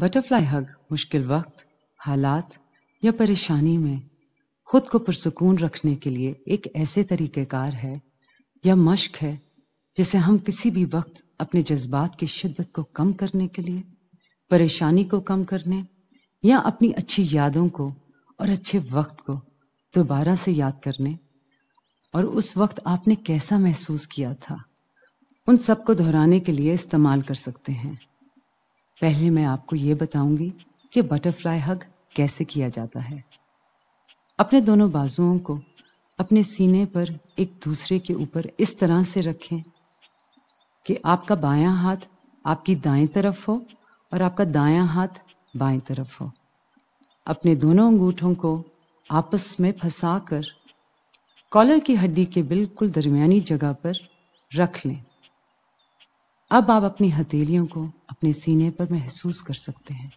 butterfly हग मुश्किल वक्त हालात या परेशानी में खुद को पुरसकून रखने के लिए एक ऐसे तरीक़ेकार है या मश्क है जिसे हम किसी भी वक्त अपने जज्बात की शिद्दत को कम करने के लिए परेशानी को कम करने या अपनी अच्छी यादों को और अच्छे वक्त को दोबारा से याद करने और उस वक्त आपने कैसा महसूस किया था उन सबको दोहराने के लिए इस्तेमाल कर सकते हैं पहले मैं आपको ये बताऊंगी कि बटरफ्लाई हग कैसे किया जाता है अपने दोनों बाजुओं को अपने सीने पर एक दूसरे के ऊपर इस तरह से रखें कि आपका बायां हाथ आपकी दाएं तरफ हो और आपका दायां हाथ बाएं तरफ हो अपने दोनों अंगूठों को आपस में फंसा कर कॉलर की हड्डी के बिल्कुल दरमियानी जगह पर रख लें अब आप अपनी हथेलियों को अपने सीने पर महसूस कर सकते हैं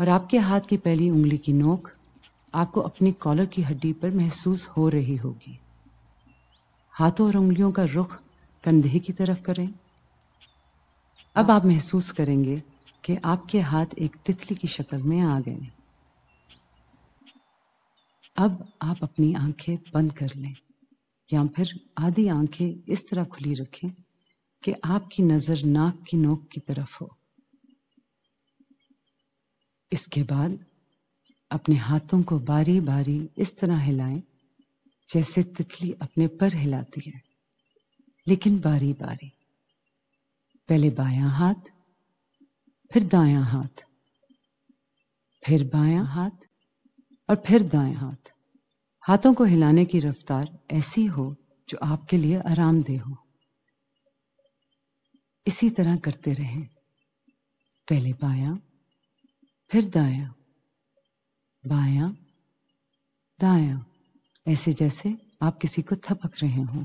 और आपके हाथ की पहली उंगली की नोक आपको अपनी कॉलर की हड्डी पर महसूस हो रही होगी हाथों और उंगलियों का रुख कंधे की तरफ करें अब आप महसूस करेंगे कि आपके हाथ एक तितली की शक्ल में आ गए अब आप अपनी आंखें बंद कर लें या फिर आधी आंखें इस तरह खुली रखें कि आपकी नज़र नाक की नोक की तरफ हो इसके बाद अपने हाथों को बारी बारी इस तरह हिलाएं जैसे तितली अपने पर हिलाती है लेकिन बारी बारी पहले बायां हाथ फिर दायां हाथ फिर बायां हाथ और फिर दायां हाथ हाथों को हिलाने की रफ्तार ऐसी हो जो आपके लिए आरामदेह हो इसी तरह करते रहें पहले बायां फिर दाया बाया दाया ऐसे जैसे आप किसी को थपक रहे हों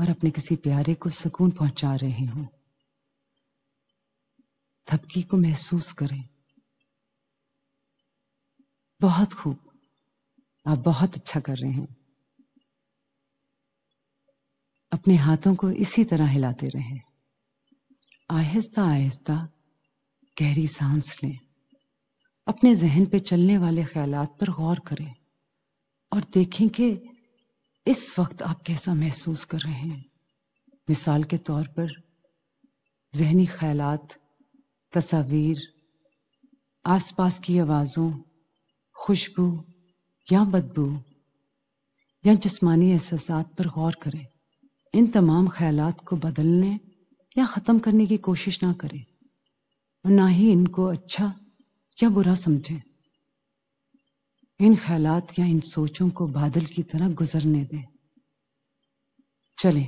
और अपने किसी प्यारे को सुकून पहुंचा रहे हों थपकी को महसूस करें बहुत खूब आप बहुत अच्छा कर रहे हैं अपने हाथों को इसी तरह हिलाते रहें आहिस्ता आहिस्ता गहरी सांस लें अपने जहन पे चलने वाले ख्याल पर गौर करें और देखें कि इस वक्त आप कैसा महसूस कर रहे हैं मिसाल के तौर पर जहनी ख्याल तस्वीर आसपास की आवाज़ों खुशबू या बदबू या जिसमानी एहसास पर गौर करें इन तमाम ख्याल को बदलने या ख़त्म करने की कोशिश ना करें और ना ही इनको अच्छा या बुरा समझें इन ख्यालात या इन सोचों को बादल की तरह गुजरने दें चलें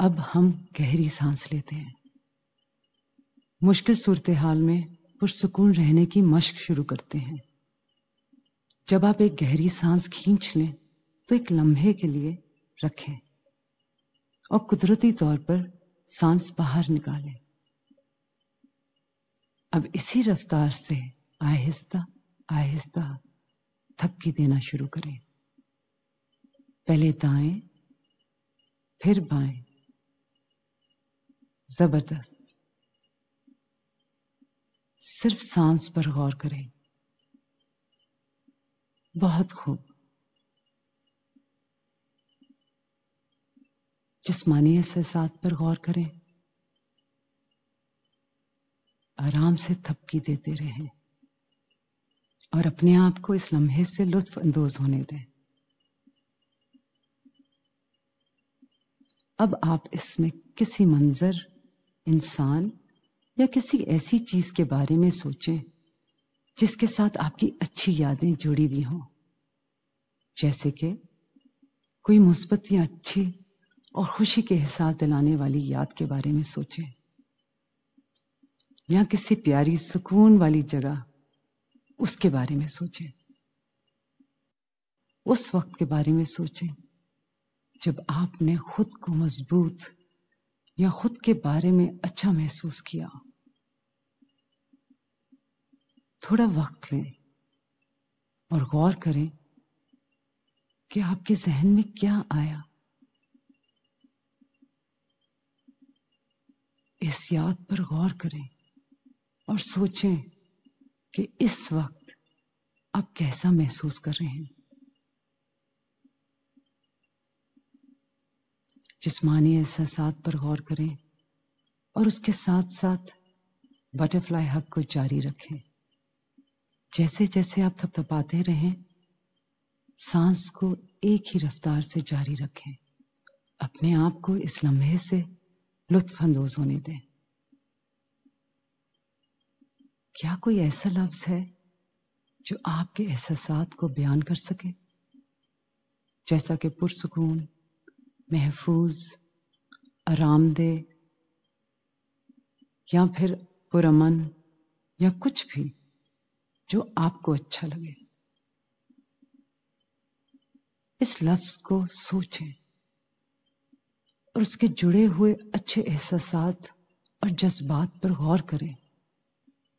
अब हम गहरी सांस लेते हैं मुश्किल सूरत हाल में पुरसकून रहने की मश्क शुरू करते हैं जब आप एक गहरी सांस खींच लें तो एक लम्हे के लिए रखें और कुदरती तौर पर सांस बाहर निकालें अब इसी रफ्तार से आहिस्ता आहिस्ता थपकी देना शुरू करें पहले दाएं फिर बाएं जबरदस्त सिर्फ सांस पर गौर करें बहुत खूब जिस्मानी एहसास पर गौर करें आराम से थपकी देते रहें और अपने आप को इस लम्हे से लुत्फ अंदोज होने दें अब आप इसमें किसी मंजर इंसान या किसी ऐसी चीज के बारे में सोचें जिसके साथ आपकी अच्छी यादें जुड़ी भी हों जैसे कि कोई मुस्बत या अच्छी और खुशी के एहसास दिलाने वाली याद के बारे में सोचें या किसी प्यारी सुकून वाली जगह उसके बारे में सोचें उस वक्त के बारे में सोचें जब आपने खुद को मजबूत या खुद के बारे में अच्छा महसूस किया थोड़ा वक्त लें और गौर करें कि आपके जहन में क्या आया इस याद पर गौर करें और सोचें कि इस वक्त आप कैसा महसूस कर रहे हैं जिसमानी एहसास पर गौर करें और उसके साथ साथ बटरफ्लाई हक को जारी रखें जैसे जैसे आप थपथपाते रहें सांस को एक ही रफ्तार से जारी रखें अपने आप को इस लम्हे से लुत्फानंदोज होने दें क्या कोई ऐसा लफ्ज है जो आपके एहसास को बयान कर सके जैसा कि पुरसकून महफूज आरामदेह या फिर पुरमन या कुछ भी जो आपको अच्छा लगे इस लफ्ज को सोचें और उसके जुड़े हुए अच्छे एहसास और जज्बात पर गौर करें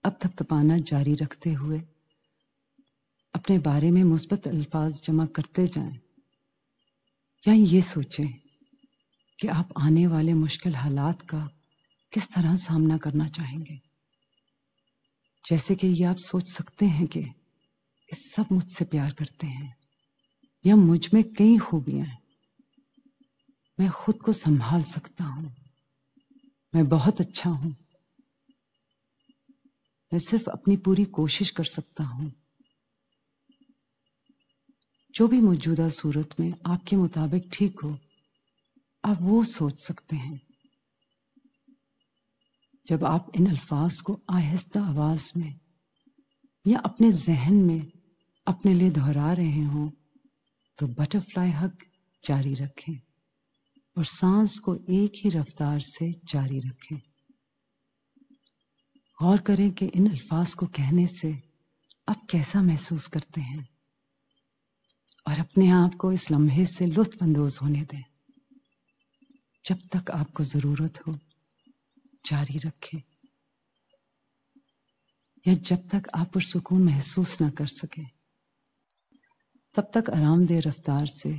अब थपथपाना जारी रखते हुए अपने बारे में मुस्बत अल्फाज जमा करते जाएं या ये सोचें कि आप आने वाले मुश्किल हालात का किस तरह सामना करना चाहेंगे जैसे कि ये आप सोच सकते हैं कि सब मुझसे प्यार करते हैं या मुझ में कई खूबियां हैं मैं खुद को संभाल सकता हूं मैं बहुत अच्छा हूं मैं सिर्फ अपनी पूरी कोशिश कर सकता हूं जो भी मौजूदा सूरत में आपके मुताबिक ठीक हो आप वो सोच सकते हैं जब आप इन अल्फाज को आहिस्ता आवाज में या अपने जहन में अपने लिए दोहरा रहे हों तो बटरफ्लाई हक जारी रखें और सांस को एक ही रफ्तार से जारी रखें गौर करें कि इन अल्फाज को कहने से आप कैसा महसूस करते हैं और अपने आप को इस लम्हे से लुत्फानंदोज होने दें जब तक आपको ज़रूरत हो जारी रखें या जब तक आप सुकून महसूस ना कर सकें तब तक आरामदेह रफ्तार से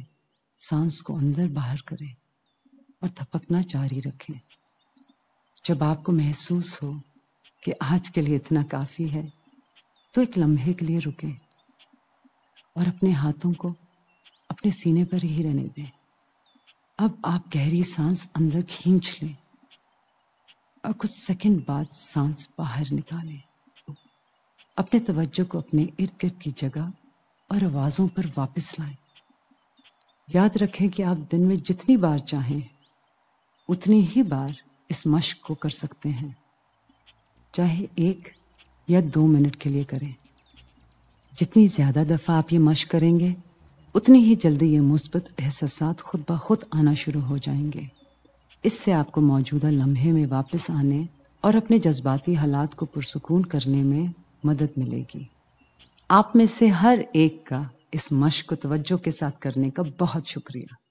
सांस को अंदर बाहर करें और थपकना जारी रखें जब आपको महसूस हो कि आज के लिए इतना काफी है तो एक लम्हे के लिए रुके और अपने हाथों को अपने सीने पर ही रहने दें अब आप गहरी सांस अंदर खींच लें और कुछ सेकंड बाद सांस बाहर निकालें अपने तवज्जो को अपने इर्द गिर्द की जगह और आवाज़ों पर वापस लाएं याद रखें कि आप दिन में जितनी बार चाहें उतनी ही बार इस मश्क को कर सकते हैं चाहे एक या दो मिनट के लिए करें जितनी ज़्यादा दफ़ा आप ये मश करेंगे उतनी ही जल्दी ये मुस्बत एहसास खुद ब खुद आना शुरू हो जाएंगे इससे आपको मौजूदा लम्हे में वापस आने और अपने जज्बाती हालात को पुरसकून करने में मदद मिलेगी आप में से हर एक का इस मश को तवज्जो के साथ करने का बहुत शुक्रिया